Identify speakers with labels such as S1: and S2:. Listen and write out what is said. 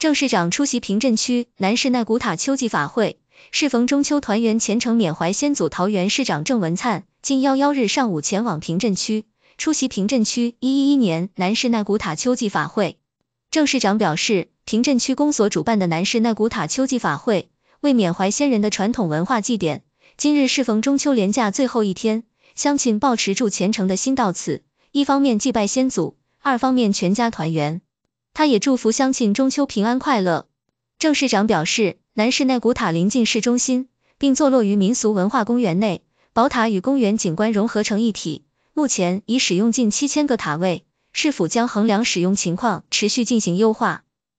S1: 郑市长出席平镇区南市奈古塔秋季法会，适逢中秋团圆，虔诚缅怀先祖。桃园市长郑文灿今幺幺日上午前往平镇区出席平镇区一一一年南市奈古塔秋季法会。郑市长表示，平镇区公所主办的南市奈古塔秋季法会为缅怀先人的传统文化祭典。今日适逢中秋连假最后一天，乡亲抱持住虔诚的心到此，一方面祭拜先祖，二方面全家团圆。他也祝福乡亲中秋平安快乐。郑市长表示，南市内古塔临近市中心，并坐落于民俗文化公园内，宝塔与公园景观融合成一体。目前已使用近七千个塔位，市府将衡量使用情况，持续进行优化。